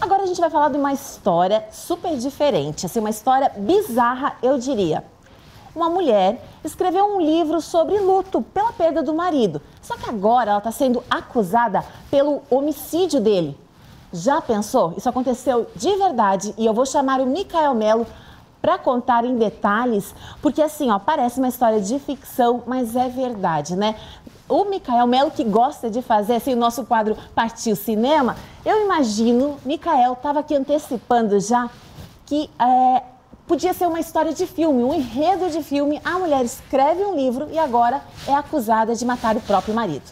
Agora a gente vai falar de uma história super diferente, assim, uma história bizarra, eu diria. Uma mulher escreveu um livro sobre luto pela perda do marido, só que agora ela está sendo acusada pelo homicídio dele. Já pensou? Isso aconteceu de verdade e eu vou chamar o Micael Melo para contar em detalhes, porque assim, ó, parece uma história de ficção, mas é verdade, né? o Micael Melo, que gosta de fazer assim, o nosso quadro Partiu Cinema, eu imagino, Micael estava aqui antecipando já que é, podia ser uma história de filme, um enredo de filme. A mulher escreve um livro e agora é acusada de matar o próprio marido.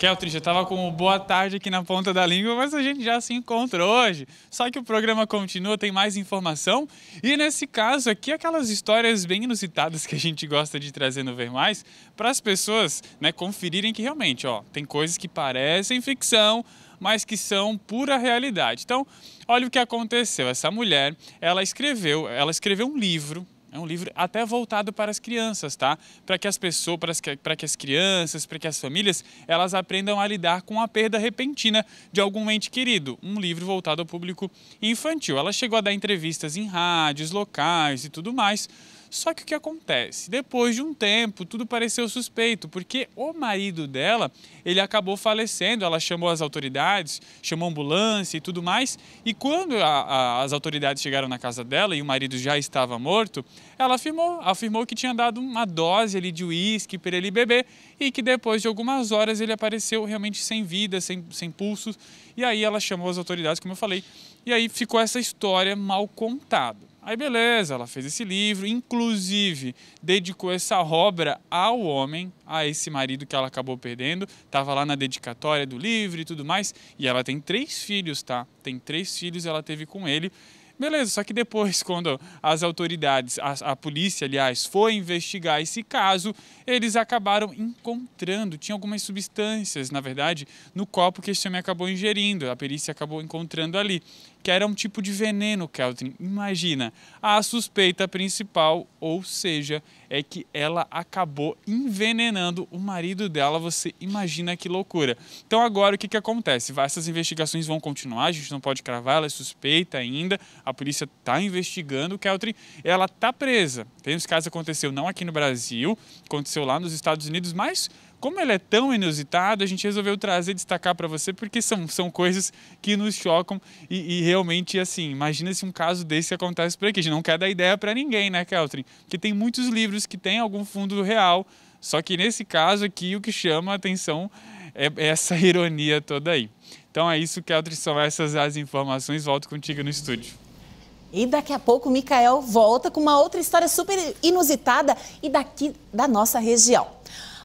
Keltry, já tava com o boa tarde aqui na ponta da língua, mas a gente já se encontra hoje. Só que o programa continua, tem mais informação. E nesse caso aqui, aquelas histórias bem inusitadas que a gente gosta de trazer no Ver Mais, para as pessoas né, conferirem que realmente ó, tem coisas que parecem ficção, mas que são pura realidade. Então, olha o que aconteceu. Essa mulher, ela escreveu, ela escreveu um livro é um livro até voltado para as crianças, tá? Para que as pessoas, para, as, para que as crianças, para que as famílias, elas aprendam a lidar com a perda repentina de algum ente querido. Um livro voltado ao público infantil. Ela chegou a dar entrevistas em rádios, locais e tudo mais só que o que acontece? Depois de um tempo, tudo pareceu suspeito, porque o marido dela, ele acabou falecendo, ela chamou as autoridades, chamou a ambulância e tudo mais, e quando a, a, as autoridades chegaram na casa dela e o marido já estava morto, ela afirmou, afirmou que tinha dado uma dose ali de uísque para ele beber e que depois de algumas horas ele apareceu realmente sem vida, sem, sem pulsos, e aí ela chamou as autoridades, como eu falei, e aí ficou essa história mal contada. Aí beleza, ela fez esse livro, inclusive dedicou essa obra ao homem, a esse marido que ela acabou perdendo, tava lá na dedicatória do livro e tudo mais, e ela tem três filhos, tá? Tem três filhos ela teve com ele, Beleza, só que depois, quando as autoridades, a, a polícia, aliás, foi investigar esse caso, eles acabaram encontrando, tinha algumas substâncias, na verdade, no copo que esse homem acabou ingerindo, a perícia acabou encontrando ali, que era um tipo de veneno, Kelton. Imagina, a suspeita principal, ou seja, é que ela acabou envenenando o marido dela, você imagina que loucura. Então agora o que, que acontece? Essas investigações vão continuar, a gente não pode cravar, ela é suspeita ainda, a polícia está investigando. Keltrin, ela está presa. Tem esse caso aconteceu não aqui no Brasil, aconteceu lá nos Estados Unidos, mas como ela é tão inusitada, a gente resolveu trazer e destacar para você, porque são, são coisas que nos chocam e, e realmente, assim, imagina se um caso desse acontece por aqui. A gente não quer dar ideia para ninguém, né, Keltrin? Porque tem muitos livros que têm algum fundo real, só que nesse caso aqui, o que chama a atenção é, é essa ironia toda aí. Então é isso, Keltrin, são essas as informações. Volto contigo no estúdio. E daqui a pouco o Mikael volta com uma outra história super inusitada e daqui da nossa região.